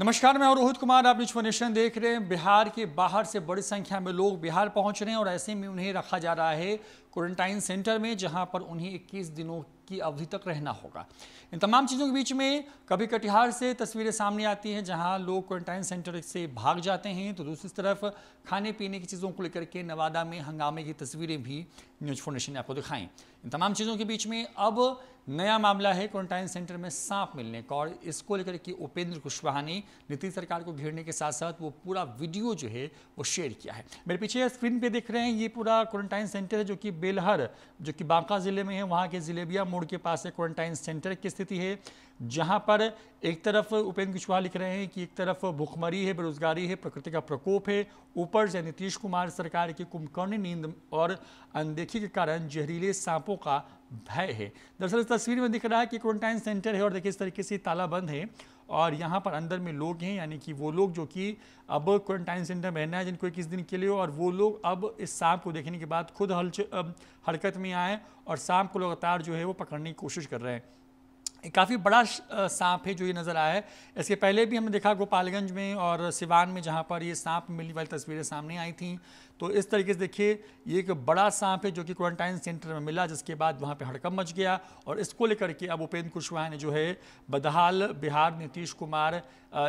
नमस्कार मैं रोहित कुमार आप न्यूज नेशन देख रहे हैं बिहार के बाहर से बड़ी संख्या में लोग बिहार पहुंच रहे हैं और ऐसे में उन्हें रखा जा रहा है क्वारंटाइन सेंटर में जहां पर उन्हें 21 दिनों की अवधि तक रहना होगा इन तमाम चीज़ों के बीच में कभी कटिहार से तस्वीरें सामने आती हैं जहां लोग क्वारंटाइन सेंटर से भाग जाते हैं तो दूसरी तरफ खाने पीने की चीज़ों को लेकर के नवादा में हंगामे की तस्वीरें भी न्यूज फाउंडेशन ने आपको दिखाई इन तमाम चीज़ों के बीच में अब नया मामला है क्वारंटाइन सेंटर में सांप मिलने का और इसको लेकर के उपेंद्र कुशवाहा ने नीतीश सरकार को घेरने के साथ साथ वो पूरा वीडियो जो है वो शेयर किया है मेरे पीछे स्क्रीन पे देख रहे हैं ये पूरा क्वारंटाइन सेंटर है जो कि बेलहर जो कि बांका जिले में है वहाँ के जिलेबिया मोड़ के पास एक क्वारंटाइन सेंटर की स्थिति है जहां पर एक तरफ उपेंद्र कुशवाहा लिख रहे हैं कि एक तरफ भुखमरी है बेरोजगारी है प्रकृति का प्रकोप है ऊपर से नीतीश कुमार सरकार की कुंभकर्णी नींद और अनदेखी के कारण जहरीले सांपों का भय है दरअसल तस्वीर में दिख रहा है कि क्वारंटाइन सेंटर है और देखिए इस तरीके से तालाबंद है और यहाँ पर अंदर में लोग हैं यानी कि वो लोग जो कि अब क्वारंटाइन सेंटर में रहना है जिनको इक्कीस दिन के लिए और वो लोग अब इस सांप को देखने के बाद खुद हलच हरकत में आए और सांप को लगातार जो है वो पकड़ने की कोशिश कर रहे हैं काफ़ी बड़ा सांप है जो ये नज़र आया है इसके पहले भी हमने देखा गोपालगंज में और सिवान में जहाँ पर ये सांप मिलने वाली तस्वीरें सामने आई थी तो इस तरीके से देखिए ये एक बड़ा सांप है जो कि क्वारंटाइन सेंटर में मिला जिसके बाद वहाँ पे हड़कम मच गया और इसको लेकर के अब उपेंद्र कुशवाहा ने जो है बदहाल बिहार नीतीश कुमार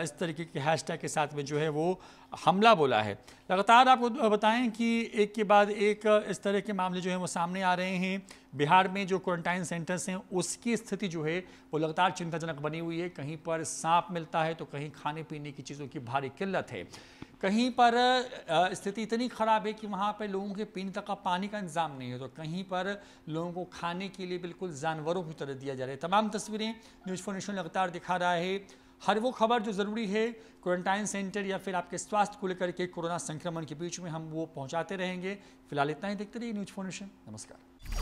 इस तरीके के हैशटैग के साथ में जो है वो हमला बोला है लगातार आपको बताएं कि एक के बाद एक इस तरह के मामले जो है वो सामने आ रहे हैं बिहार में जो क्वारंटाइन सेंटर्स हैं उसकी स्थिति जो है वो लगातार चिंताजनक बनी हुई है कहीं पर सांप मिलता है तो कहीं खाने पीने की चीज़ों की भारी किल्लत है कहीं पर स्थिति इतनी ख़राब है कि वहाँ पर लोगों के पीने तक का पानी का इंतज़ाम नहीं है तो कहीं पर लोगों को खाने के लिए बिल्कुल जानवरों की तरह दिया जा रहा है तमाम तस्वीरें न्यूज़ फोर लगातार दिखा रहा है हर वो खबर जो ज़रूरी है क्वारंटाइन सेंटर या फिर आपके स्वास्थ्य को लेकर के कोरोना संक्रमण के बीच में हम वो पहुंचाते रहेंगे फिलहाल इतना ही देखते रहिए न्यूज फोनेशन नमस्कार